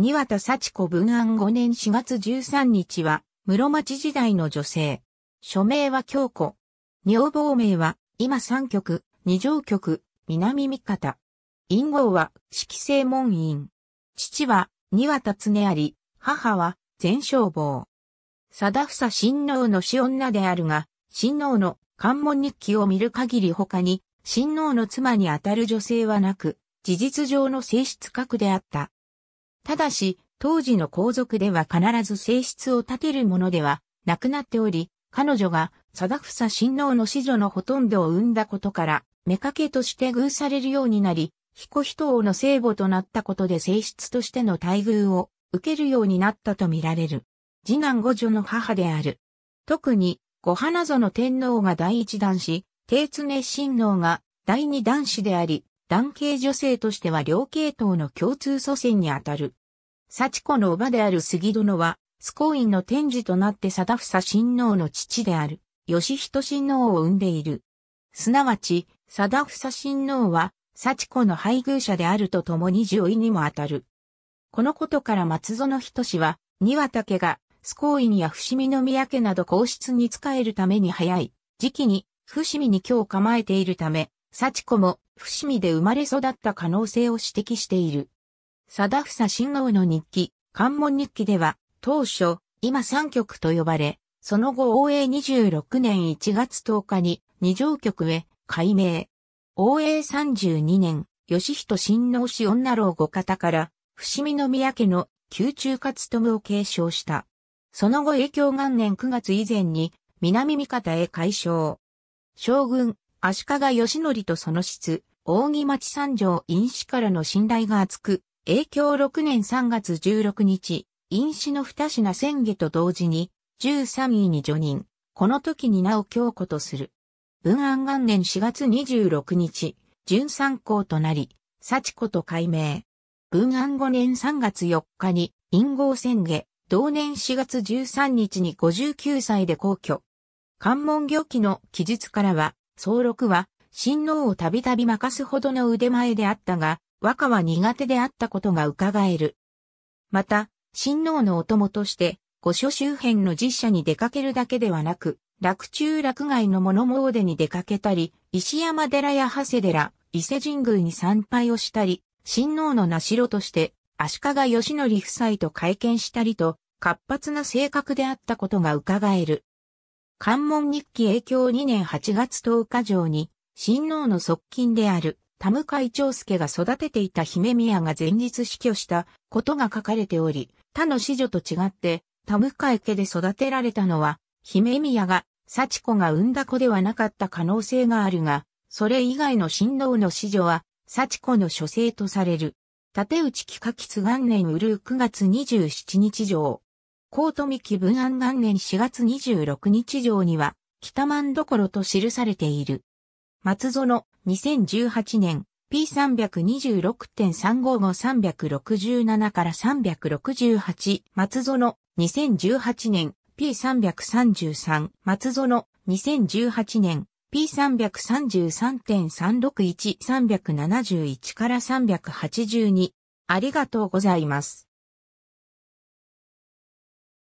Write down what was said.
庭田幸子文案5年4月13日は、室町時代の女性。署名は京子。女房名は、今三局、二条局、南三方。陰号は、季正門院。父は、庭田常あり、母は、全消防。貞房親王の死女であるが、親王の関門日記を見る限り他に、親王の妻にあたる女性はなく、事実上の性質格であった。ただし、当時の皇族では必ず性質を立てるものではなくなっており、彼女が貞サ親王の子女のほとんどを産んだことから、目かけとして偶されるようになり、彦人王の聖母となったことで性質としての待遇を受けるようになったとみられる。次男五女の母である。特に、五花園天皇が第一男子、帝常親王が第二男子であり、男系女性としては両系統の共通祖先にあたる。幸子の叔母である杉殿は、スコインの天示となって貞房親王の父である、義人親王を生んでいる。すなわち、貞房親王は、幸子の配偶者であるとともに上位にもあたる。このことから松園人氏は、庭竹が、スコインや伏見宮家など皇室に仕えるために早い、時期に、伏見に今日構えているため、幸子も伏見で生まれ育った可能性を指摘している。貞房新王の日記、関門日記では、当初、今三局と呼ばれ、その後応永26年1月10日に二条局へ改名。応永32年、吉人新郎氏女郎五方から、伏見宮家の宮中勝友を継承した。その後影響元年9月以前に、南味方へ改称。将軍、足利義則とその室、扇町三条因子からの信頼が厚く、永響6年3月16日、因子の二品宣言と同時に、13位に除任。この時になお強固とする。文安元年4月26日、準三校となり、幸子と改名。文安5年3月4日に、陰号宣言、同年4月13日に59歳で皇居。関門行記の記述からは、総録は、親王をたびたび任すほどの腕前であったが、和歌は苦手であったことが伺える。また、親王のお供として、御所周辺の実写に出かけるだけではなく、落中落外の物詣に出かけたり、石山寺や長谷寺、伊勢神宮に参拝をしたり、親王の名城として、足利義則夫妻と会見したりと、活発な性格であったことが伺える。関門日記影響2年8月10日上に、親王の側近である田向長介が育てていた姫宮が前日死去したことが書かれており、他の子女と違って、田向家で育てられたのは、姫宮が、幸子が産んだ子ではなかった可能性があるが、それ以外の親王の子女は、幸子の諸生とされる。立内木下吉元年うるう9月27日上。高富木文安元年4月26日上には、北万所と記されている。松園、2018年 P326.355-367 から368松園2018年 P333 松園2018年 P333.361-371 から382ありがとうございます。